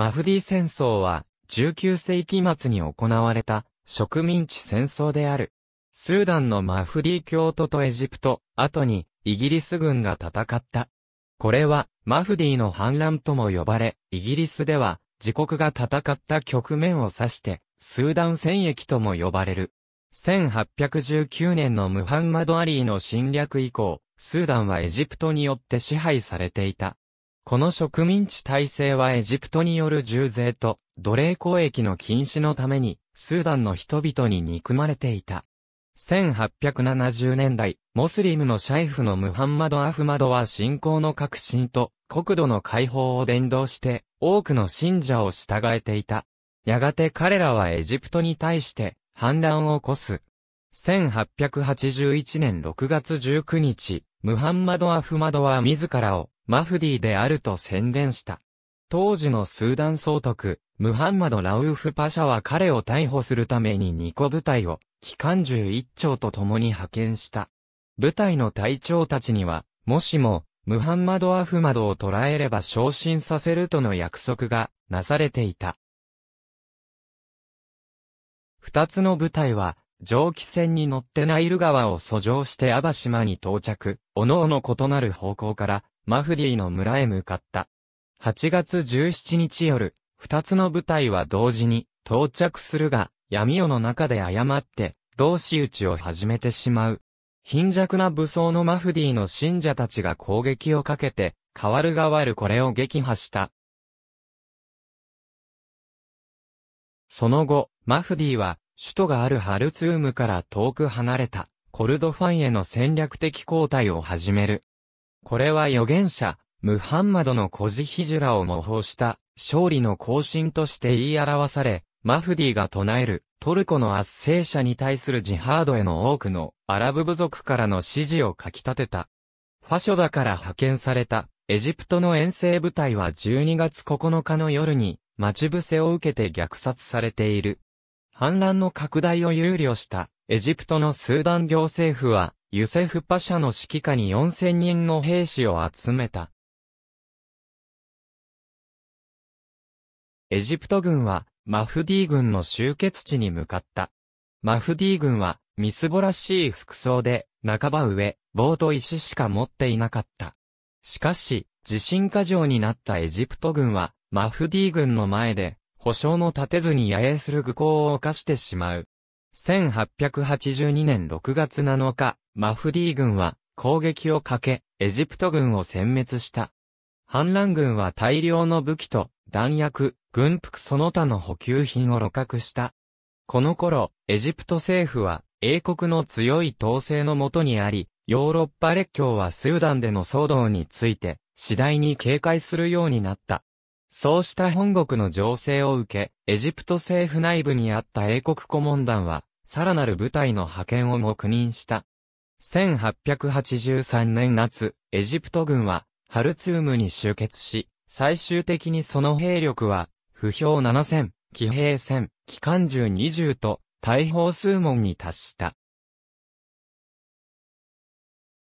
マフディ戦争は、19世紀末に行われた、植民地戦争である。スーダンのマフディ教徒とエジプト、後に、イギリス軍が戦った。これは、マフディの反乱とも呼ばれ、イギリスでは、自国が戦った局面を指して、スーダン戦役とも呼ばれる。1819年のムハンマド・アリーの侵略以降、スーダンはエジプトによって支配されていた。この植民地体制はエジプトによる重税と奴隷交易の禁止のために、スーダンの人々に憎まれていた。1870年代、モスリムのシャイフのムハンマド・アフマドは信仰の革新と国土の解放を伝道して、多くの信者を従えていた。やがて彼らはエジプトに対して反乱を起こす。1881年6月19日、ムハンマド・アフマドは自らをマフディであると宣言した。当時のスーダン総督、ムハンマド・ラウーフ・パシャは彼を逮捕するために2個部隊を、機関銃1丁と共に派遣した。部隊の隊長たちには、もしも、ムハンマド・アフマドを捕らえれば昇進させるとの約束がなされていた。二つの部隊は蒸気船に乗ってナイル川を遡上してアバ島に到着、各々異なる方向から、マフディの村へ向かった。8月17日夜、二つの部隊は同時に到着するが、闇夜の中で誤って、同士討ちを始めてしまう。貧弱な武装のマフディの信者たちが攻撃をかけて、変わる変わるこれを撃破した。その後、マフディは、首都があるハルツームから遠く離れた、コルドファンへの戦略的交代を始める。これは預言者、ムハンマドのコジヒジュラを模倣した、勝利の行進として言い表され、マフディが唱える、トルコの圧政者に対するジハードへの多くのアラブ部族からの支持をかき立てた。ファショダから派遣されたエジプトの遠征部隊は12月9日の夜に待ち伏せを受けて虐殺されている。反乱の拡大を憂慮したエジプトのスーダン行政府は、ユセフパシャの指揮下に4000人の兵士を集めた。エジプト軍は、マフディ軍の集結地に向かった。マフディ軍は、みすぼらしい服装で、半ば上、棒と石しか持っていなかった。しかし、地震過剰になったエジプト軍は、マフディ軍の前で、保証も立てずに野営する愚行を犯してしまう。1882年6月7日、マフディ軍は攻撃をかけ、エジプト軍を殲滅した。反乱軍は大量の武器と弾薬、軍服その他の補給品を露獲した。この頃、エジプト政府は英国の強い統制のもとにあり、ヨーロッパ列強はスーダンでの騒動について次第に警戒するようになった。そうした本国の情勢を受け、エジプト政府内部にあった英国顧問団は、さらなる部隊の派遣を黙認した。1883年夏、エジプト軍は、ハルツームに集結し、最終的にその兵力は、不評7000、騎兵戦、機関銃20と、大砲数門に達した。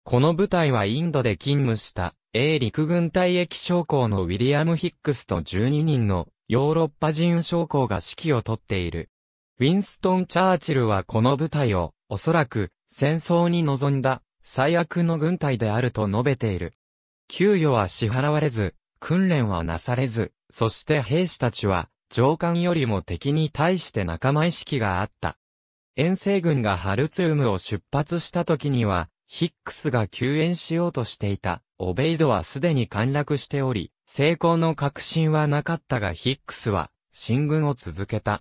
この部隊はインドで勤務した A 陸軍隊役将校のウィリアム・ヒックスと12人のヨーロッパ人将校が指揮をとっている。ウィンストン・チャーチルはこの部隊を、おそらく、戦争に臨んだ、最悪の軍隊であると述べている。給与は支払われず、訓練はなされず、そして兵士たちは、上官よりも敵に対して仲間意識があった。遠征軍がハルツームを出発した時には、ヒックスが救援しようとしていた、オベイドはすでに陥落しており、成功の確信はなかったがヒックスは、進軍を続けた。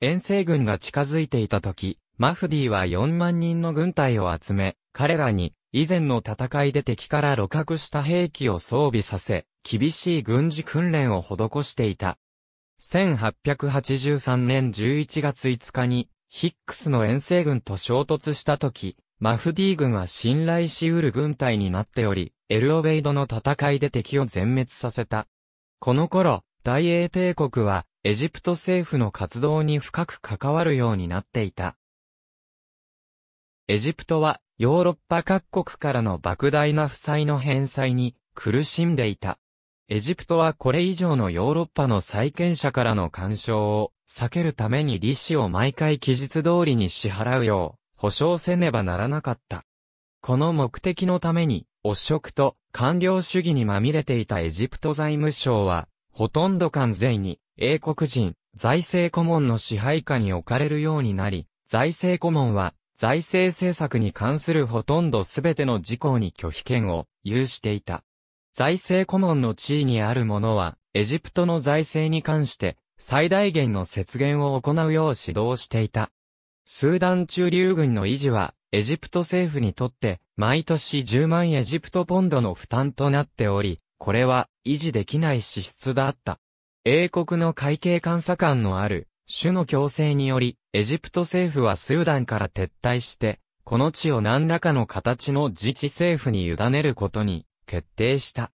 遠征軍が近づいていた時、マフディは4万人の軍隊を集め、彼らに以前の戦いで敵から露獲した兵器を装備させ、厳しい軍事訓練を施していた。1883年11月5日に、ヒックスの遠征軍と衝突した時、マフディー軍は信頼しうる軍隊になっており、エルオベイドの戦いで敵を全滅させた。この頃、大英帝国は、エジプト政府の活動に深く関わるようになっていた。エジプトは、ヨーロッパ各国からの莫大な負債の返済に苦しんでいた。エジプトはこれ以上のヨーロッパの債権者からの干渉を避けるために利子を毎回期日通りに支払うよう、保障せねばならなかった。この目的のために、汚職と官僚主義にまみれていたエジプト財務省は、ほとんど完全に英国人財政顧問の支配下に置かれるようになり、財政顧問は財政政策に関するほとんど全ての事項に拒否権を有していた。財政顧問の地位にある者は、エジプトの財政に関して最大限の節減を行うよう指導していた。スーダン駐留軍の維持は、エジプト政府にとって、毎年10万エジプトポンドの負担となっており、これは維持できない支出だった。英国の会計監査官のある、種の強制により、エジプト政府はスーダンから撤退して、この地を何らかの形の自治政府に委ねることに決定した。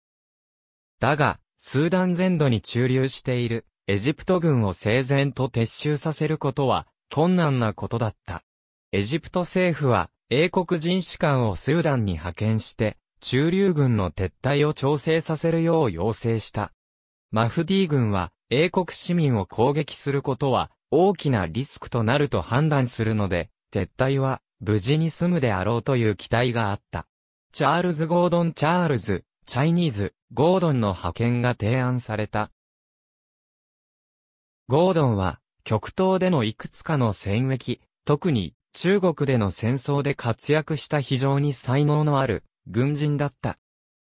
だが、スーダン全土に駐留しているエジプト軍を整然と撤収させることは困難なことだった。エジプト政府は、英国人士官をスーダンに派遣して、中流軍の撤退を調整させるよう要請した。マフディ軍は、英国市民を攻撃することは、大きなリスクとなると判断するので、撤退は、無事に済むであろうという期待があった。チャールズ・ゴードン・チャールズ、チャイニーズ、ゴードンの派遣が提案された。ゴードンは、極東でのいくつかの戦役、特に中国での戦争で活躍した非常に才能のある軍人だった。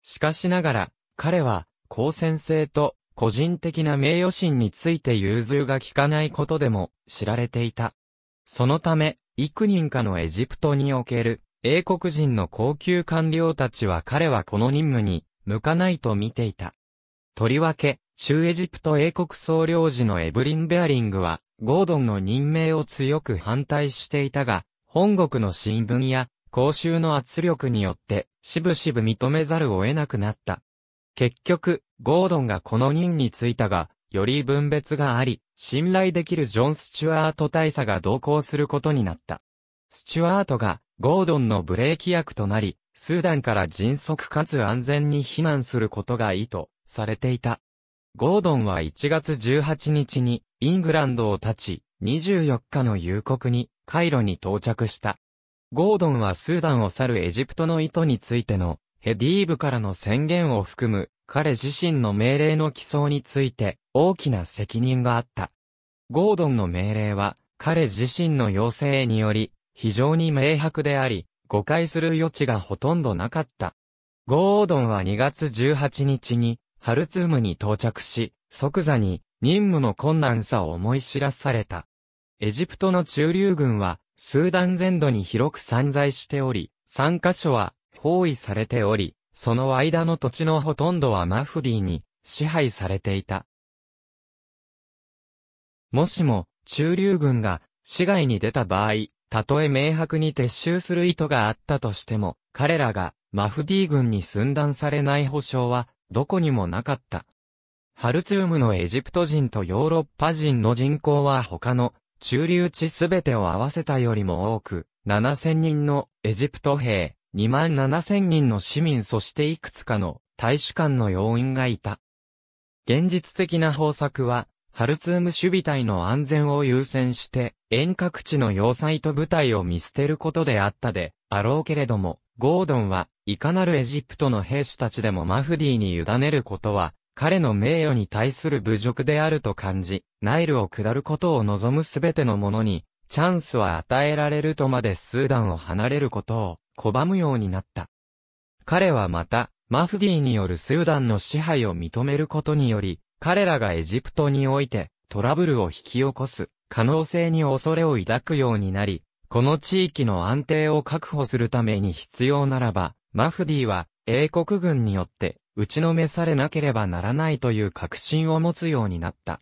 しかしながら、彼は、高専性と個人的な名誉心について融通が利かないことでも知られていた。そのため、幾人かのエジプトにおける英国人の高級官僚たちは彼はこの任務に向かないと見ていた。とりわけ、中エジプト英国総領事のエブリン・ベアリングは、ゴードンの任命を強く反対していたが、本国の新聞や公衆の圧力によって、しぶしぶ認めざるを得なくなった。結局、ゴードンがこの任に就いたが、より分別があり、信頼できるジョン・スチュアート大佐が同行することになった。スチュアートが、ゴードンのブレーキ役となり、スーダンから迅速かつ安全に避難することが意図されていた。ゴードンは1月18日にイングランドを立ち、24日の夕刻に、カイロに到着した。ゴードンはスーダンを去るエジプトの意図についての、ヘディーブからの宣言を含む、彼自身の命令の起草について、大きな責任があった。ゴードンの命令は、彼自身の要請により、非常に明白であり、誤解する余地がほとんどなかった。ゴードンは2月18日に、ハルツームに到着し、即座に、任務の困難さを思い知らされた。エジプトの中流軍は、スーダン全土に広く散在しており、3カ所は包囲されており、その間の土地のほとんどはマフディに支配されていた。もしも、中流軍が市外に出た場合、たとえ明白に撤収する意図があったとしても、彼らがマフディ軍に寸断されない保証はどこにもなかった。ハルツームのエジプト人とヨーロッパ人の人口は他の中流地すべてを合わせたよりも多く、7000人のエジプト兵、2万7000人の市民そしていくつかの大使館の要員がいた。現実的な方策は、ハルツーム守備隊の安全を優先して、遠隔地の要塞と部隊を見捨てることであったで、あろうけれども、ゴードンは、いかなるエジプトの兵士たちでもマフディに委ねることは彼の名誉に対する侮辱であると感じ、ナイルを下ることを望むすべての者に、チャンスは与えられるとまでスーダンを離れることを拒むようになった。彼はまた、マフディによるスーダンの支配を認めることにより、彼らがエジプトにおいてトラブルを引き起こす可能性に恐れを抱くようになり、この地域の安定を確保するために必要ならば、マフディは英国軍によって打ちのめされなければならないという確信を持つようになった。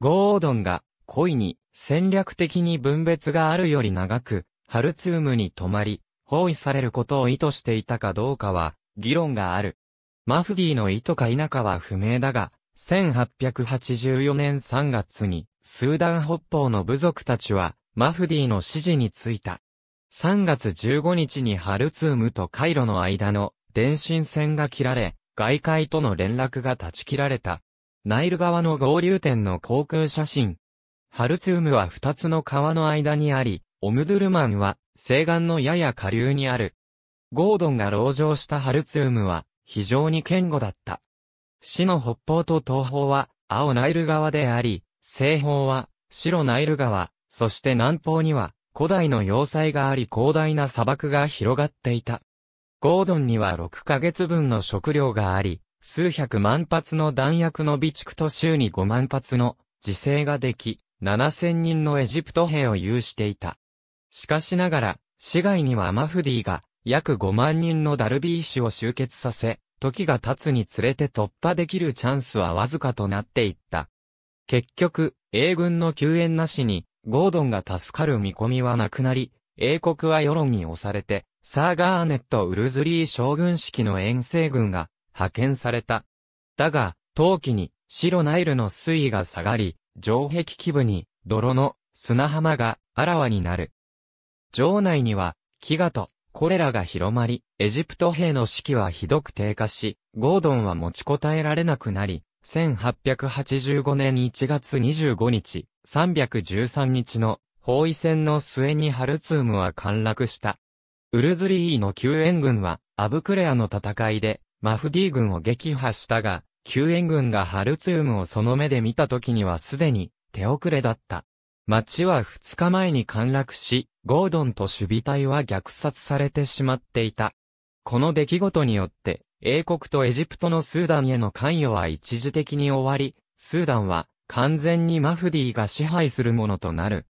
ゴードンが、故意に、戦略的に分別があるより長く、ハルツームに泊まり、包囲されることを意図していたかどうかは、議論がある。マフディの意図か否かは不明だが、1884年3月に、スーダン北方の部族たちは、マフディの指示についた。3月15日にハルツームとカイロの間の電信線が切られ、外界との連絡が断ち切られた。ナイル川の合流点の航空写真。ハルツームは二つの川の間にあり、オムドゥルマンは西岸のやや下流にある。ゴードンが籠城したハルツームは非常に堅固だった。市の北方と東方は青ナイル川であり、西方は白ナイル川、そして南方には古代の要塞があり広大な砂漠が広がっていた。ゴードンには6ヶ月分の食料があり、数百万発の弾薬の備蓄と週に5万発の自制ができ、7000人のエジプト兵を有していた。しかしながら、市外にはマフディが約5万人のダルビー氏を集結させ、時が経つにつれて突破できるチャンスはわずかとなっていった。結局、英軍の救援なしに、ゴードンが助かる見込みはなくなり、英国は世論に押されて、サー・ガーネット・ウルズリー将軍式の遠征軍が派遣された。だが、冬季に白ナイルの水位が下がり、城壁基部に泥の砂浜があらわになる。城内には飢餓とコレラが広まり、エジプト兵の士気はひどく低下し、ゴードンは持ちこたえられなくなり、1885年1月25日、313日の包囲戦の末にハルツームは陥落した。ウルズリーの救援軍は、アブクレアの戦いで、マフディ軍を撃破したが、救援軍がハルツームをその目で見た時にはすでに、手遅れだった。町は2日前に陥落し、ゴードンと守備隊は虐殺されてしまっていた。この出来事によって、英国とエジプトのスーダンへの関与は一時的に終わり、スーダンは完全にマフディが支配するものとなる。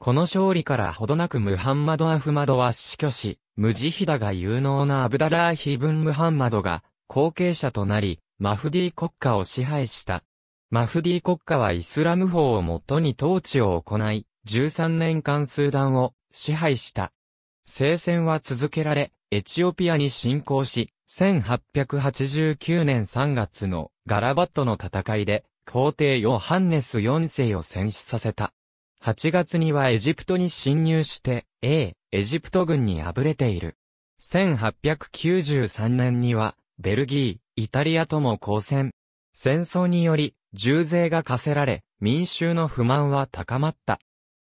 この勝利からほどなくムハンマド・アフマドは死去し、ムジヒダが有能なアブダラーヒブン・ムハンマドが後継者となり、マフディ国家を支配した。マフディ国家はイスラム法をもとに統治を行い、13年間スーダンを支配した。聖戦は続けられ、エチオピアに侵攻し、1889年3月のガラバットの戦いで、皇帝ヨハンネス4世を戦死させた。8月にはエジプトに侵入して、A、エジプト軍に敗れている。1893年には、ベルギー、イタリアとも交戦。戦争により、重税が課せられ、民衆の不満は高まった。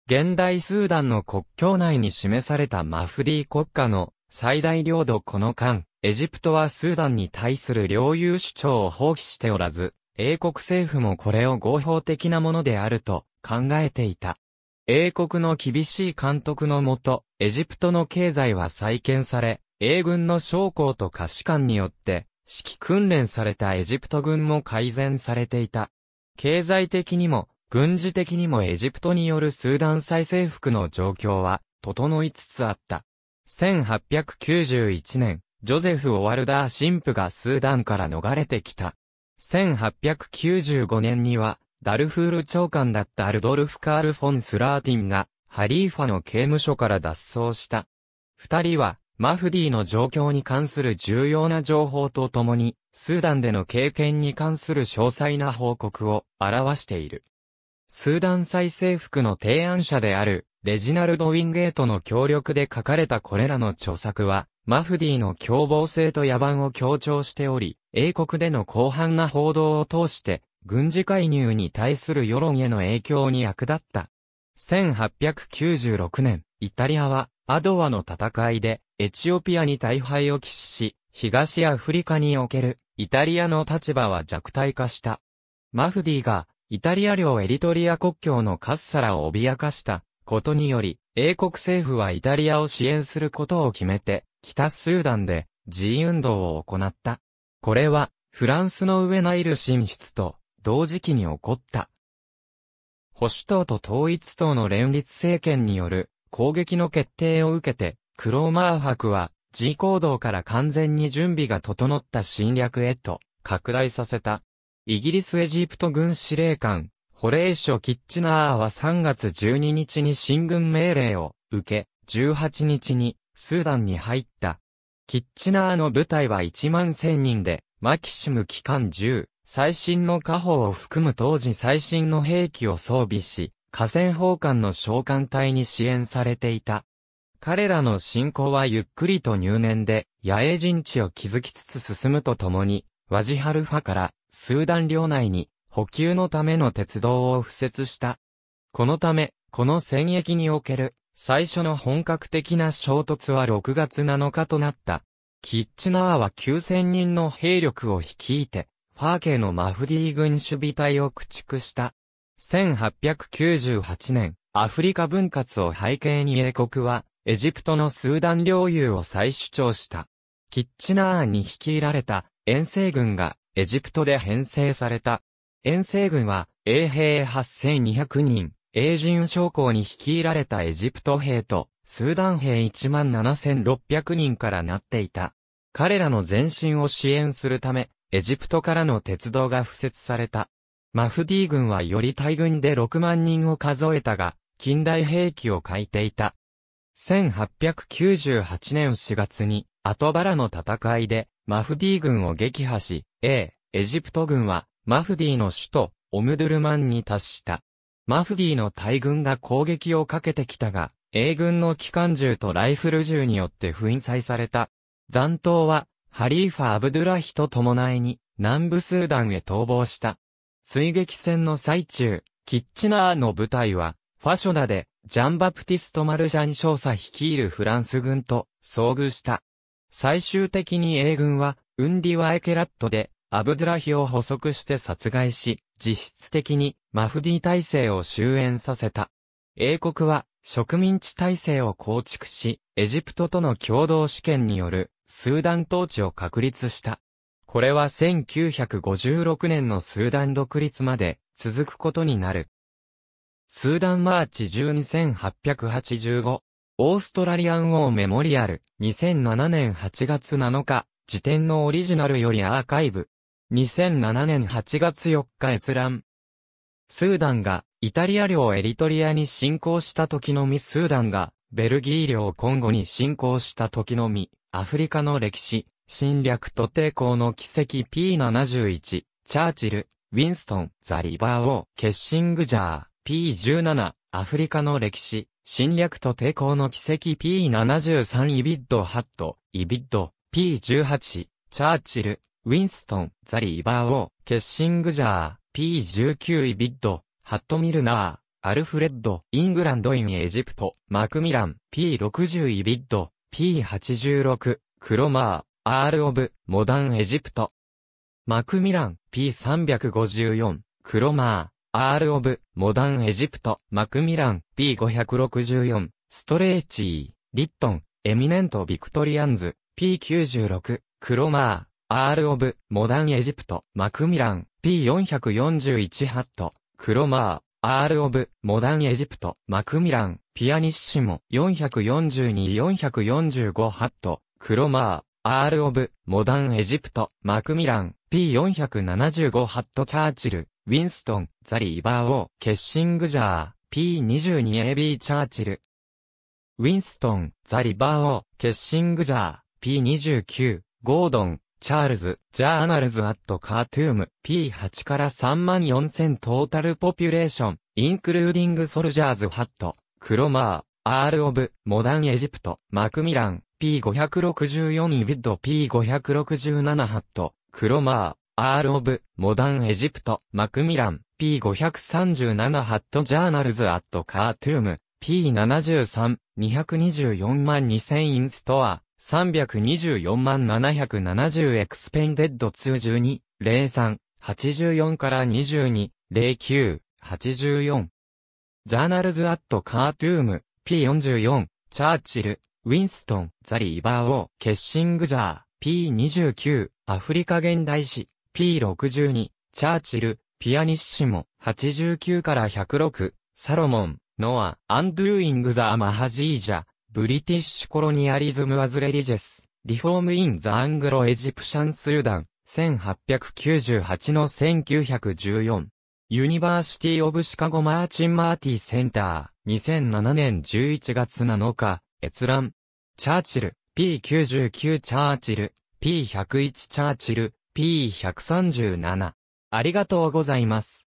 現代スーダンの国境内に示されたマフディ国家の最大領土この間、エジプトはスーダンに対する領有主張を放棄しておらず、英国政府もこれを合法的なものであると考えていた。英国の厳しい監督のもと、エジプトの経済は再建され、英軍の将校と歌士官によって、指揮訓練されたエジプト軍も改善されていた。経済的にも、軍事的にもエジプトによるスーダン再征服の状況は、整いつつあった。1891年、ジョゼフ・オワルダー神父がスーダンから逃れてきた。1895年には、ダルフール長官だったアルドルフ・カール・フォン・スラーティンが、ハリーファの刑務所から脱走した。二人は、マフディの状況に関する重要な情報とともに、スーダンでの経験に関する詳細な報告を表している。スーダン再征服の提案者である、レジナルド・ウィンゲートの協力で書かれたこれらの著作は、マフディの凶暴性と野蛮を強調しており、英国での広範な報道を通して、軍事介入に対する世論への影響に役立った。1896年、イタリアはアドワの戦いでエチオピアに大敗を喫し、東アフリカにおけるイタリアの立場は弱体化した。マフディがイタリア領エリトリア国境のカッサラを脅かしたことにより、英国政府はイタリアを支援することを決めて、北スーダンで G 運動を行った。これは、フランスの上ナイル進出と、同時期に起こった。保守党と統一党の連立政権による攻撃の決定を受けて、クローマー博は G 行動から完全に準備が整った侵略へと拡大させた。イギリスエジプト軍司令官、ホレイショ・キッチナーは3月12日に進軍命令を受け、18日にスーダンに入った。キッチナーの部隊は1万1000人で、マキシム機関10。最新の火砲を含む当時最新の兵器を装備し、河川砲艦の召喚隊に支援されていた。彼らの進行はゆっくりと入念で、野営陣地を築きつつ進むとともに、ワジハルファからスーダン領内に補給のための鉄道を敷設した。このため、この戦役における最初の本格的な衝突は6月7日となった。キッチナーは9000人の兵力を率いて、ファー家のマフディー軍守備隊を駆逐した。1898年、アフリカ分割を背景に英国は、エジプトのスーダン領有を再主張した。キッチナーに率いられた遠征軍がエジプトで編成された。遠征軍は、英兵8200人、英人将校に率いられたエジプト兵と、スーダン兵1万7600人からなっていた。彼らの前進を支援するため、エジプトからの鉄道が敷設された。マフディ軍はより大軍で6万人を数えたが、近代兵器を欠いていた。1898年4月に、アトバラの戦いで、マフディ軍を撃破し、A、エジプト軍は、マフディの首都、オムドゥルマンに達した。マフディの大軍が攻撃をかけてきたが、英軍の機関銃とライフル銃によって粉砕された。残党は、ハリーファ・アブドゥラヒと伴いに、南部スーダンへ逃亡した。追撃戦の最中、キッチナーの部隊は、ファショナで、ジャンバプティスト・マルジャン少佐率いるフランス軍と遭遇した。最終的に英軍は、ウンディワエケラットで、アブドゥラヒを捕捉して殺害し、実質的にマフディ体制を終焉させた。英国は植民地体制を構築し、エジプトとの共同主権によるスーダン統治を確立した。これは1956年のスーダン独立まで続くことになる。スーダンマーチ12885オーストラリアン王メモリアル2007年8月7日時点のオリジナルよりアーカイブ2007年8月4日閲覧スーダンがイタリア領エリトリアに侵攻した時のみスーダンがベルギー領コンゴに侵攻した時のみアフリカの歴史、侵略と抵抗の奇跡 P71、チャーチル、ウィンストン、ザ・リバー・ウォー、ケッシング・ジャー、P17、アフリカの歴史、侵略と抵抗の奇跡 P73 イビッド・ハット、イビッド、P18、チャーチル、ウィンストン、ザ・リバー・ウォー、ケッシング・ジャー、P19 イビッド、ハット・ミルナー、アルフレッド、イングランド・イン・エジプト、マクミラン、P60 イビッド、P86、クロマー、R ール・オブ、モダン・エジプト。マクミラン、P354、クロマー、R ール・オブ、モダン・エジプト。マクミラン、P564、ストレーチー、リットン、エミネント・ビクトリアンズ、P96、クロマー、R ール・オブ、モダン・エジプト。マクミラン、P441 ハット、クロマー、R ール・オブ、モダン・エジプト。マクミラン、ピアニッシモ、442-445ハット、クロマー、アール・オブ、モダン・エジプト、マクミラン、P475 ハット・チャーチル、ウィンストン、ザリー・バー・オー、ケッシング・ジャー、P22AB チャーチル。ウィンストン、ザリーバー・オー、ケッシング・ジャー、P29、ゴードン、チャールズ、ジャーナルズ・アット・カートゥーム、P8 から3万4000トータルポピュレーション、インクルーディング・ソルジャーズ・ハット。クロマー、アール・オブ・モダン・エジプト、マクミラン、P564 イビッド P567 ハット、クロマー、アール・オブ・モダン・エジプト、マクミラン、P537 ハットジャーナルズ・アット・カートゥーム、P73、224万2000インストア、324万770エクスペンデッド2 12、03、84から22、09、84。ジャーナルズ・アット・カートゥーム、P44、チャーチル、ウィンストン、ザリー・バーオー、ケッシング・ジャー、P29、アフリカ現代史、P62、チャーチル、ピアニッシモ、89から106、サロモン、ノア、アンドゥーイング・ザ・マハジージャ、ブリティッシュ・コロニアリズム・アズレリジェス、リフォーム・イン・ザ・アングロ・エジプシャン・スーダン、1898の1914。ユニバーシティオブシカゴマーチンマーティセンター、2007年11月7日、閲覧。チャーチル、P99 チャーチル、P101 チャーチル、P137。ありがとうございます。